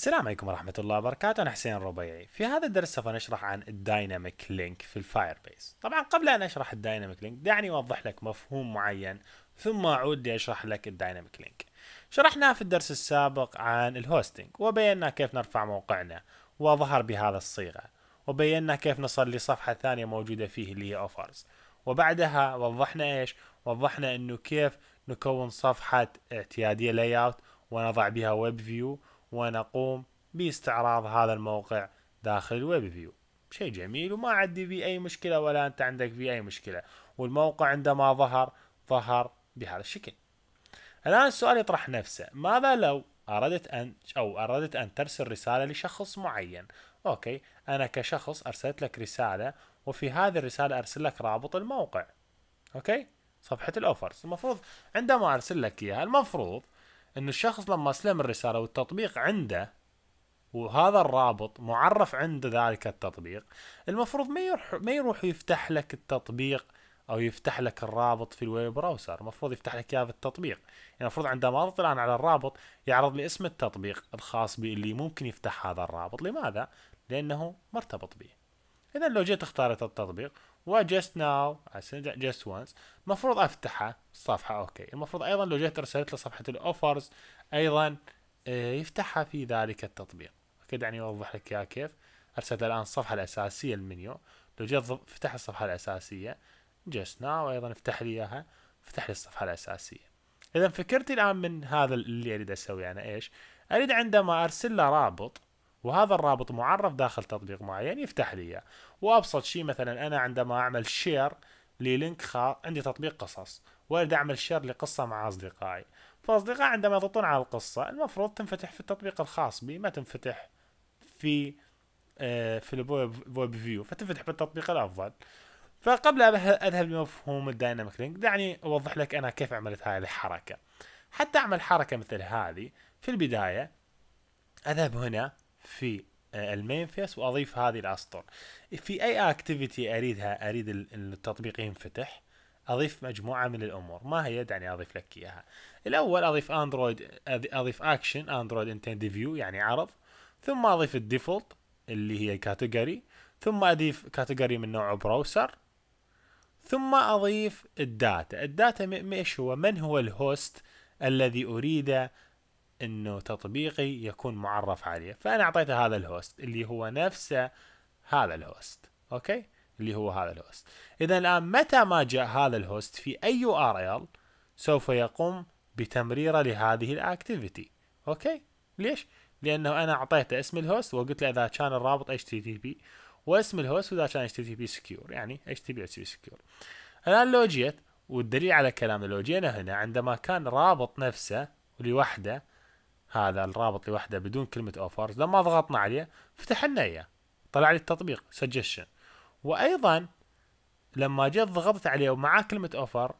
السلام عليكم ورحمة الله وبركاته أنا حسين الربيعي في هذا الدرس سوف نشرح عن الدايناميك لينك في الفايربيس طبعا قبل أن أشرح الدايناميك لينك دعني أوضح لك مفهوم معين ثم أعود لأشرح لك الدايناميك لينك شرحنا في الدرس السابق عن الهوستنج وبينا كيف نرفع موقعنا وظهر بهذا الصيغة وبينا كيف نصل لصفحة ثانية موجودة فيه اللي هي اوفرز وبعدها وضحنا ايش وضحنا انه كيف نكون صفحة اعتيادية لاي اوت ونضع بها ويب فيو ونقوم باستعراض هذا الموقع داخل الويب فيو شيء جميل وما عندي فيه اي مشكله ولا انت عندك فيه اي مشكله والموقع عندما ظهر ظهر بهذا الشكل الان السؤال يطرح نفسه ماذا لو اردت ان او اردت ان ترسل رساله لشخص معين اوكي انا كشخص ارسلت لك رساله وفي هذه الرساله ارسل لك رابط الموقع اوكي صفحه الاوفرز المفروض عندما ارسل لك اياها المفروض انه الشخص لما استلم الرساله والتطبيق عنده وهذا الرابط معرف عند ذلك التطبيق المفروض ما يروح ما يروح يفتح لك التطبيق او يفتح لك الرابط في الويب براوزر المفروض يفتح لك اياه في التطبيق يعني المفروض عندما اضغط الان على الرابط يعرض لي اسم التطبيق الخاص بي اللي ممكن يفتح هذا الرابط لماذا لانه مرتبط به اذا لو جيت اختارت التطبيق و just now وانس just once المفروض افتحه الصفحة اوكي المفروض ايضا لو جيت ارسلت له صفحة الاوفرز ايضا آه، يفتحها في ذلك التطبيق اوكي دعني اوضح لك اياها كيف ارسلت الان الصفحة الاساسية المنيو لو جيت فتح الصفحة الاساسية just now ايضا افتح لي اياها افتح لي الصفحة الاساسية اذا فكرتي الان من هذا اللي اريد اسويه انا يعني ايش اريد عندما ارسل له رابط وهذا الرابط معرف داخل تطبيق معين يفتح يعني لي اياه وابسط شيء مثلا انا عندما اعمل شير للينك خاص عندي تطبيق قصص واريد اعمل شير لقصه مع اصدقائي فاصدقاء عندما يضغطون على القصه المفروض تنفتح في التطبيق الخاص بي ما تنفتح في آه، في الويب فيو فتنفتح بالتطبيق الافضل فقبل ان اذهب لمفهوم الدايناميك لينك دعني اوضح لك انا كيف عملت هذه الحركه حتى اعمل حركه مثل هذه في البدايه اذهب هنا في آه، المينفيس واضيف هذه الاسطر في اي اكتيفيتي اريدها اريد التطبيق ينفتح اضيف مجموعه من الامور ما هي دعني اضيف لك اياها الاول اضيف اندرويد اضيف اكشن اندرويد انتند فيو يعني عرض ثم اضيف الديفولت اللي هي كاتيجوري ثم اضيف كاتيجوري من نوع براوسر ثم اضيف الداتا الداتا ايش هو من هو الهوست الذي اريده انه تطبيقي يكون معرف عليه فانا اعطيته هذا الهوست اللي هو نفسه هذا الهوست اوكي اللي هو هذا الهوست اذا الان متى ما جاء هذا الهوست في اي يو ار ال سوف يقوم بتمريره لهذه الاكتيفيتي اوكي ليش لانه انا اعطيته اسم الهوست وقلت له اذا كان الرابط اتش تي تي بي واسم الهوست واذا كان اتش تي تي بي سكيور يعني اتش تي بي اتش تي بي سكيور الان لو جيت والدليل على كلام لو جينا هنا عندما كان رابط نفسه لوحده هذا الرابط لوحده بدون كلمه اوفرز لما ضغطنا عليه فتح لنا اياه طلع لي التطبيق سجشن وايضا لما جيت ضغطت عليه ومعاه كلمه اوفر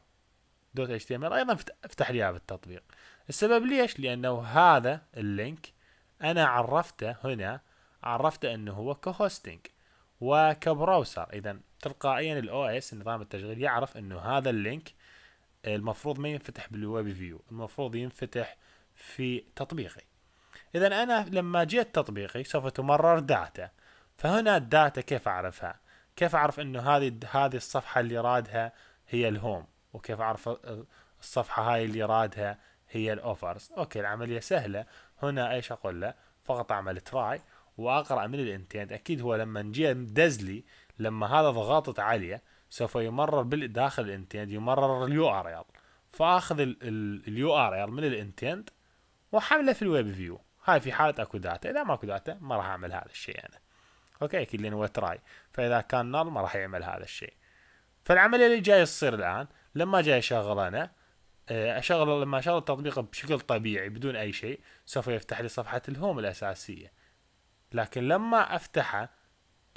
دوت اتش تي ام ال ايضا فتح لي اياه بالتطبيق السبب ليش؟ لانه هذا اللينك انا عرفته هنا عرفته انه هو كهوستنج وكبراوسر اذا تلقائيا الاو اس نظام التشغيل يعرف انه هذا اللينك المفروض ما ينفتح بالويب فيو المفروض ينفتح في تطبيقي اذا انا لما جيت تطبيقي سوف تمرر داتا فهنا الداتا كيف اعرفها كيف اعرف انه هذه هذه الصفحه اللي رادها هي الهوم وكيف اعرف الصفحه هاي اللي رادها هي الاوفرز اوكي العمليه سهله هنا ايش اقول له فقط اعمل تراي واقرا من الانتنت اكيد هو لما جي دزلي لي لما هذا ضغطت عليه سوف يمرر بالداخل الانتنت يمرر اليو ار ال فاخذ اليو ار ال من الانتنت وحمله في الويب فيو هاي في حاله اكو داتا اذا ماكو داتا ما راح اعمل هذا الشيء انا اوكي اكيد لان هو تراي فاذا كان نال ما راح يعمل هذا الشيء فالعمليه اللي جاي تصير الان لما جاي اشغل انا آه، اشغل لما اشغل التطبيق بشكل طبيعي بدون اي شيء سوف يفتح لي صفحه الهوم الاساسيه لكن لما افتحه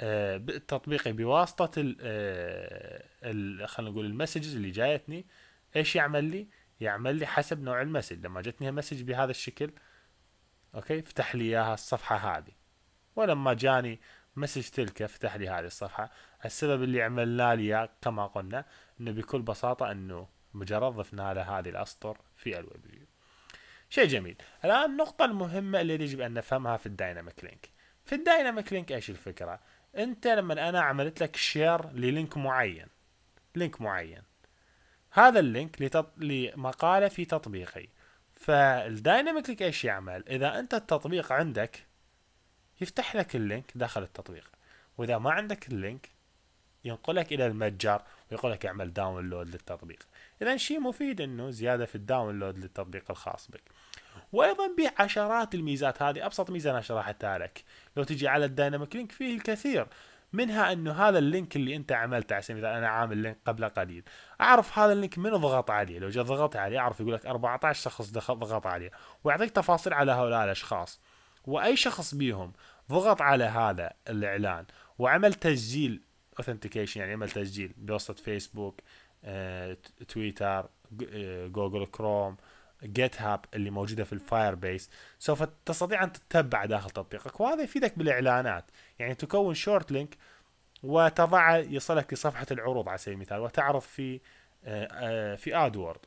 آه، تطبيقي بواسطه آه، ال خلينا نقول المسجز اللي جايتني ايش يعمل لي يعمل لي حسب نوع المسج لما جتني مسج بهذا الشكل اوكي افتح لي اياها الصفحه هذه ولما جاني مسج تلك افتح لي هذه الصفحه السبب اللي عملنا لي اياه كما قلنا انه بكل بساطه انه مجرد ضفنا له هذه الاسطر في الويب فيو شيء جميل الان النقطه المهمه اللي يجب ان نفهمها في الدايناميك لينك في الدايناميك لينك ايش الفكره انت لما انا عملت لك شير للينك معين لينك معين هذا اللينك لتط... لمقالة في تطبيقي فالدايناميك لينك ايش يعمل اذا انت التطبيق عندك يفتح لك اللينك داخل التطبيق واذا ما عندك اللينك ينقلك الى المتجر ويقول لك اعمل داونلود للتطبيق اذا شيء مفيد انه زياده في الداونلود للتطبيق الخاص بك وايضا به عشرات الميزات هذه ابسط ميزه انا شرحتها لك لو تجي على الدايناميك لينك فيه الكثير منها انه هذا اللينك اللي انت عملته على سبيل المثال انا عامل لينك قبل قليل اعرف هذا اللينك من ضغط عليه لو جيت ضغطت عليه اعرف يقول لك 14 شخص ضغط عليه ويعطيك تفاصيل على هؤلاء الاشخاص واي شخص بيهم ضغط على هذا الاعلان وعمل تسجيل اوثنتيكيشن يعني عمل تسجيل بواسطه فيسبوك تويتر جوجل كروم جيت هاب اللي موجوده في الفاير بيس سوف تستطيع ان تتبع داخل تطبيقك وهذا يفيدك بالاعلانات يعني تكون شورت لينك وتضعه يصلك لصفحه العروض على سبيل المثال وتعرض في آه، آه، في ادوورد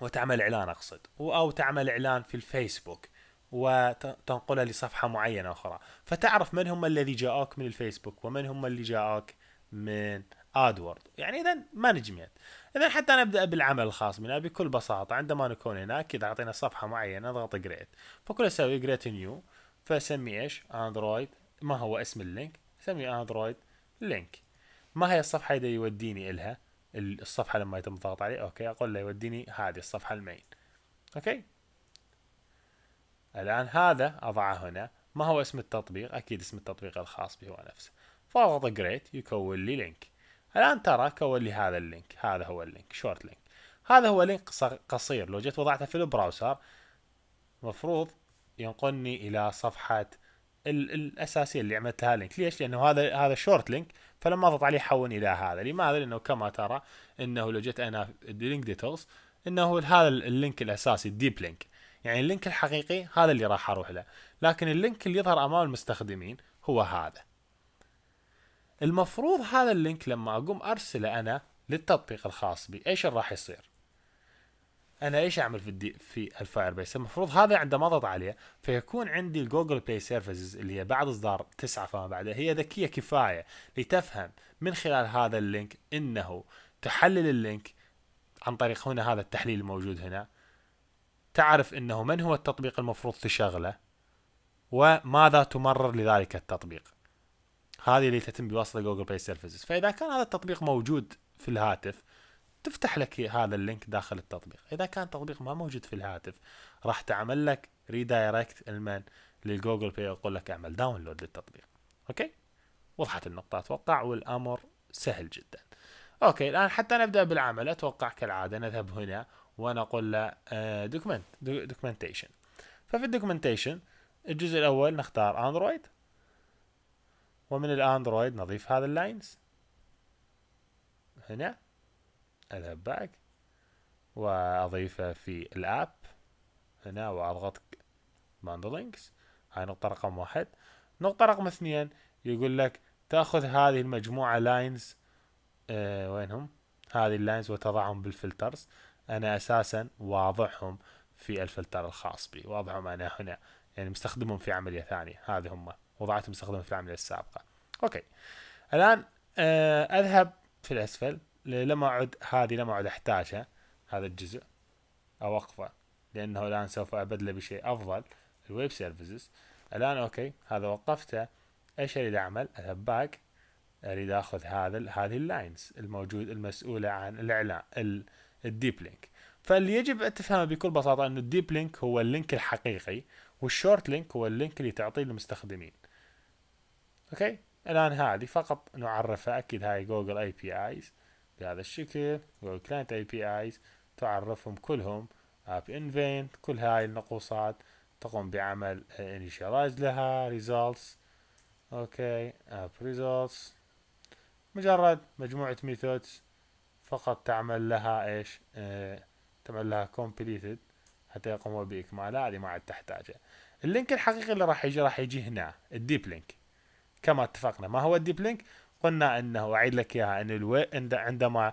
وتعمل اعلان اقصد او تعمل اعلان في الفيسبوك وتنقلها لصفحة معينة أخرى فتعرف من هم الذي جاءوك من الفيسبوك ومن هم اللي جاءوك من ادورد يعني اذا مانجمنت اذا حتى نبدا بالعمل الخاص بنا بكل بساطه عندما نكون هناك اذا اعطينا صفحه معينه نضغط جريت فكل اسوي جريت نيو فاسمي ايش اندرويد ما هو اسم اللينك اسميه اندرويد لينك ما هي الصفحه اللي يوديني الها الصفحه لما يتم الضغط عليه اوكي اقول له يوديني هذه الصفحه المين اوكي الان هذا اضعه هنا ما هو اسم التطبيق اكيد اسم التطبيق الخاص بي هو نفسه فاضغط جريت يكون لي لينك الان ترى كون لي هذا اللينك هذا هو اللينك شورت لينك هذا هو لينك قصير لو جيت وضعته في البراوزر مفروض ينقلني الى صفحه الاساسيه اللي عملتها لينك ليش لانه هذا هذا شورت لينك فلما اضغط عليه حولني الى هذا لماذا لانه كما ترى انه لو جيت انا لينك ديتيلز انه هذا اللينك الاساسي الديب لينك يعني اللينك الحقيقي هذا اللي راح اروح له لكن اللينك اللي يظهر امام المستخدمين هو هذا المفروض هذا اللينك لما اقوم ارسله انا للتطبيق الخاص بي ايش اللي راح يصير انا ايش اعمل في الدي في الفاير بيس المفروض هذا عندما اضغط عليه فيكون عندي الجوجل بلاي سيرفيسز اللي هي بعد اصدار تسعة فما بعدها هي ذكيه كفايه لتفهم من خلال هذا اللينك انه تحلل اللينك عن طريق هنا هذا التحليل الموجود هنا تعرف انه من هو التطبيق المفروض تشغله وماذا تمرر لذلك التطبيق هذه اللي تتم بواسطه جوجل بلاي سيرفيسز فاذا كان هذا التطبيق موجود في الهاتف تفتح لك هذا اللينك داخل التطبيق اذا كان التطبيق ما موجود في الهاتف راح تعمل لك ريدايركت المان للجوجل بلاي يقول لك اعمل داونلود للتطبيق اوكي وضحت النقطه اتوقع والامر سهل جدا اوكي الان حتى نبدا بالعمل اتوقع كالعاده نذهب هنا ونقول له دوكمنت آه، دوكمنتيشن ففي الدوكمنتيشن الجزء الاول نختار اندرويد ومن الاندرويد نضيف هذا اللاينز هنا اذهب باك واضيفه في الاب هنا واضغط باندلينكس هاي نقطة رقم واحد نقطة رقم اثنين يقول لك تاخذ هذه المجموعة لاينز آه وينهم هذه اللاينز وتضعهم بالفلترز انا اساسا واضعهم في الفلتر الخاص بي واضعهم انا هنا يعني مستخدمهم في عملية ثانية هذه هم وضعت مستخدمة في العملية السابقة أوكي الآن آه، أذهب في الأسفل لما أعد هذه لما أعد أحتاجها هذا الجزء أوقفه لأنه الآن سوف أبدله بشيء أفضل الويب سيرفيسز الآن أوكي هذا وقفته إيش أريد أعمل أذهب باك أريد أخذ هذا هذه اللاينز الموجود المسؤولة عن الإعلان الديب لينك فاللي يجب أن تفهمه بكل بساطة أن الديب لينك هو اللينك الحقيقي والشورت لينك هو اللينك اللي تعطيه للمستخدمين اوكي الان هذه فقط نعرفها اكيد هاي جوجل اي بي ايز بهذا الشكل جوجل كلاينت اي بي ايز تعرفهم كلهم اب انفينت كل هاي النقوصات تقوم بعمل انيشالايز لها results اوكي اب results مجرد مجموعة ميثودز فقط تعمل لها ايش اه تعمل لها كومبليتد حتى يقوموا باكمالها هذه ما عاد تحتاجها اللينك الحقيقي اللي راح يجي راح يجي هنا الديب لينك كما اتفقنا ما هو الديب لينك قلنا انه اعيد لك اياها ان عندما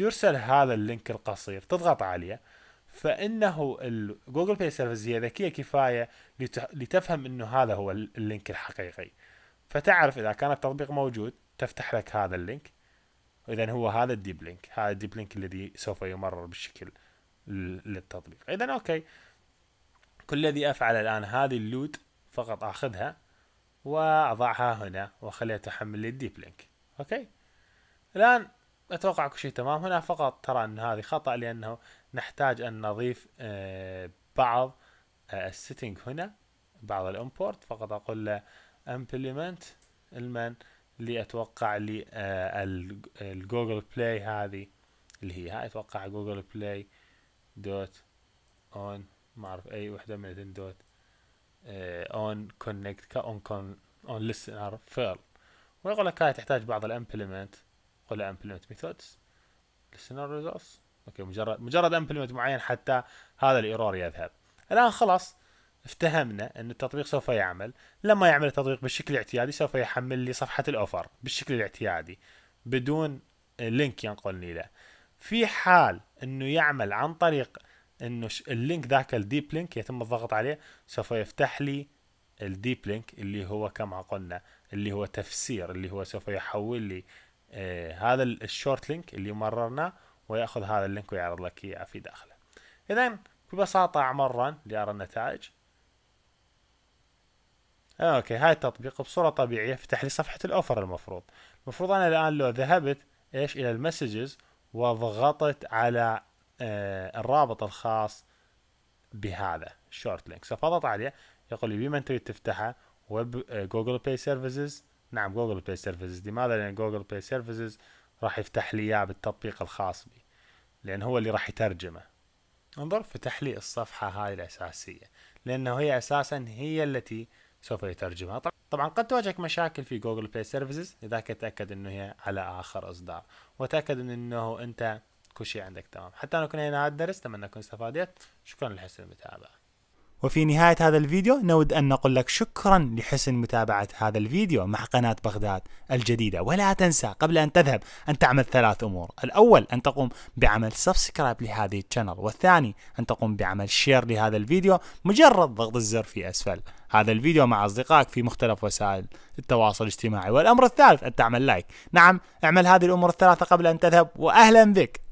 يرسل هذا اللينك القصير تضغط عليه فانه جوجل باي سيرفيس هي ذكيه كفايه لتفهم انه هذا هو اللينك الحقيقي فتعرف اذا كان التطبيق موجود تفتح لك هذا اللينك اذا هو هذا الديب لينك هذا الديب لينك الذي سوف يمرر بالشكل للتطبيق اذا اوكي كل الذي افعله الان هذه اللود فقط اخذها واضعها هنا واخليها تحمل لي الديب لينك اوكي الان اتوقع كل شيء تمام هنا فقط ترى ان هذه خطا لانه نحتاج ان نضيف آه، بعض آه، السيتنج هنا بعض الامبورت فقط اقول له امبلمنت المن اللي اتوقع لي آه، الجوجل بلاي هذه اللي هي هاي اتوقع جوجل بلاي دوت اون ما اعرف اي وحده من دوت اون كونكت كاون كون اون ليسنر فيرل ويقول لك هاي تحتاج بعض الامبلمنت قول امبلمنت ميثودز listener results اوكي مجرد مجرد امبلمنت معين حتى هذا الايرور يذهب الان خلاص افتهمنا ان التطبيق سوف يعمل لما يعمل التطبيق بالشكل الاعتيادي سوف يحمل لي صفحه الاوفر بالشكل الاعتيادي بدون لينك ينقلني له في حال انه يعمل عن طريق انه اللينك ذاك الديب لينك يتم الضغط عليه سوف يفتح لي الديب لينك اللي هو كما قلنا اللي هو تفسير اللي هو سوف يحول لي آه هذا الشورت لينك اللي مررناه وياخذ هذا اللينك ويعرض لك اياه في داخله اذا ببساطه اعمر لارى النتائج اوكي هاي التطبيق بصوره طبيعيه فتح لي صفحه الاوفر المفروض المفروض انا الان لو ذهبت ايش الى المسجز وضغطت على آه، الرابط الخاص بهذا الشورت لينك فضغط عليه يقول لي بما تريد تفتحه ويب جوجل بلاي سيرفيسز نعم جوجل بلاي سيرفيسز لماذا لان جوجل بلاي سيرفيسز راح يفتح لي اياه بالتطبيق الخاص بي لان هو اللي راح يترجمه انظر فتح لي الصفحة هاي الأساسية لأنه هي أساسا هي التي سوف يترجمها طبعا قد تواجهك مشاكل في جوجل بلاي سيرفيسز كنت تأكد أنه هي على آخر إصدار وتأكد أنه أنت كل شيء عندك تمام حتى أنا كنا هنا على الدرس أتمنى أكون استفادت شكرا لحسن المتابعة وفي نهاية هذا الفيديو نود أن نقول لك شكرا لحسن متابعة هذا الفيديو مع قناة بغداد الجديدة ولا تنسى قبل أن تذهب أن تعمل ثلاث أمور الأول أن تقوم بعمل سبسكرايب لهذه الشانل والثاني أن تقوم بعمل شير لهذا الفيديو مجرد ضغط الزر في أسفل هذا الفيديو مع أصدقائك في مختلف وسائل التواصل الاجتماعي والأمر الثالث أن تعمل لايك نعم اعمل هذه الأمور الثلاثة قبل أن تذهب وأهلا بك